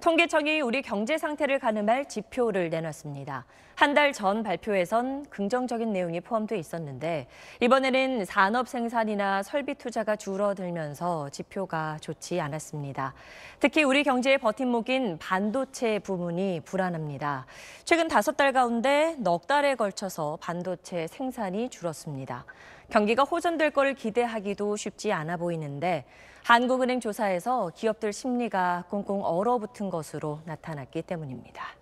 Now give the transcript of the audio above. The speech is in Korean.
통계청이 우리 경제 상태를 가늠할 지표를 내놨습니다. 한 달 전 발표에선 긍정적인 내용이 포함돼 있었는데 이번에는 산업 생산이나 설비 투자가 줄어들면서 지표가 좋지 않았습니다. 특히 우리 경제의 버팀목인 반도체 부문이 불안합니다. 최근 다섯 달 가운데 넉 달에 걸쳐서 반도체 생산이 줄었습니다. 경기가 호전될 것을 기대하기도 쉽지 않아 보이는데 한국은행 조사에서 기업들 심리가 꽁꽁 얼어붙은 것으로 나타났기 때문입니다.